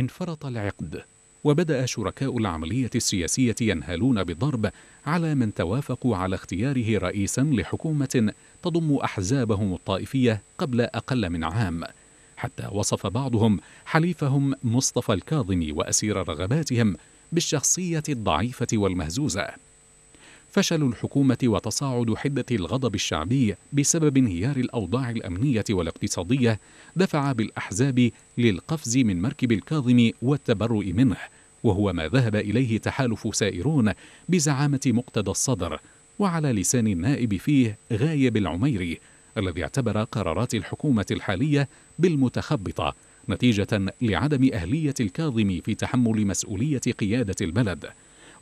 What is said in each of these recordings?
انفرط العقد وبدأ شركاء العملية السياسية ينهالون بالضرب على من توافقوا على اختياره رئيسا لحكومة تضم أحزابهم الطائفية قبل أقل من عام حتى وصف بعضهم حليفهم مصطفى الكاظمي وأسير رغباتهم بالشخصية الضعيفة والمهزوزة فشل الحكومة وتصاعد حدة الغضب الشعبي بسبب انهيار الأوضاع الأمنية والاقتصادية دفع بالأحزاب للقفز من مركب الكاظم والتبرؤ منه وهو ما ذهب إليه تحالف سائرون بزعامة مقتدى الصدر وعلى لسان النائب فيه غايب العميري الذي اعتبر قرارات الحكومة الحالية بالمتخبطة نتيجة لعدم أهلية الكاظم في تحمل مسؤولية قيادة البلد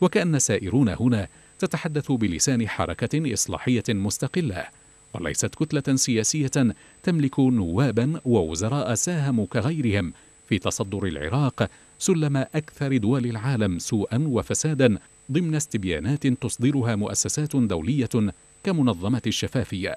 وكأن سائرون هنا تتحدث بلسان حركة إصلاحية مستقلة وليست كتلة سياسية تملك نوابا ووزراء ساهموا كغيرهم في تصدر العراق سلم أكثر دول العالم سوءا وفسادا ضمن استبيانات تصدرها مؤسسات دولية كمنظمة الشفافية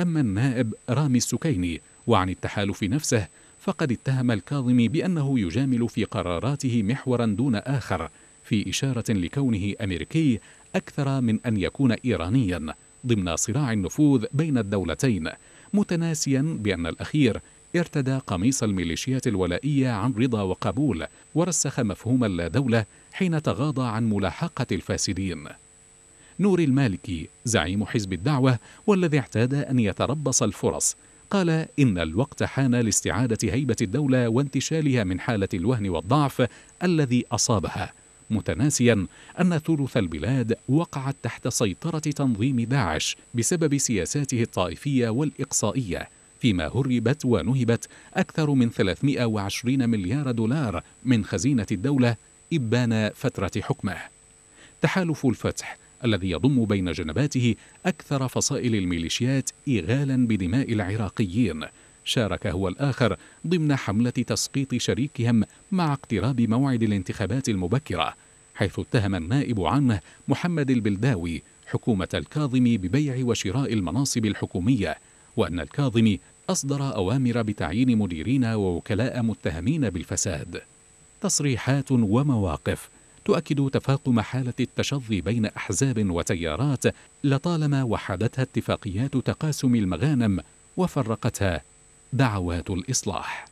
أما النائب رامي السكيني وعن التحالف نفسه فقد اتهم الكاظمي بأنه يجامل في قراراته محورا دون آخر في إشارة لكونه أمريكي أكثر من أن يكون إيرانيا ضمن صراع النفوذ بين الدولتين متناسيا بأن الأخير ارتدى قميص الميليشيات الولائية عن رضا وقبول ورسخ مفهوم اللا دولة حين تغاضى عن ملاحقة الفاسدين نور المالكي زعيم حزب الدعوة والذي اعتاد أن يتربص الفرص قال إن الوقت حان لاستعادة هيبة الدولة وانتشالها من حالة الوهن والضعف الذي أصابها متناسيا أن ثلث البلاد وقعت تحت سيطرة تنظيم داعش بسبب سياساته الطائفية والإقصائية فيما هربت ونهبت أكثر من 320 مليار دولار من خزينة الدولة إبان فترة حكمه تحالف الفتح الذي يضم بين جنباته أكثر فصائل الميليشيات إيغالا بدماء العراقيين شارك هو الآخر ضمن حملة تسقيط شريكهم مع اقتراب موعد الانتخابات المبكرة حيث اتهم النائب عنه محمد البلداوي حكومة الكاظمي ببيع وشراء المناصب الحكومية وأن الكاظمي أصدر أوامر بتعيين مديرين ووكلاء متهمين بالفساد تصريحات ومواقف تؤكد تفاقم حالة التشظي بين أحزاب وتيارات لطالما وحدتها اتفاقيات تقاسم المغانم وفرقتها دعوات الإصلاح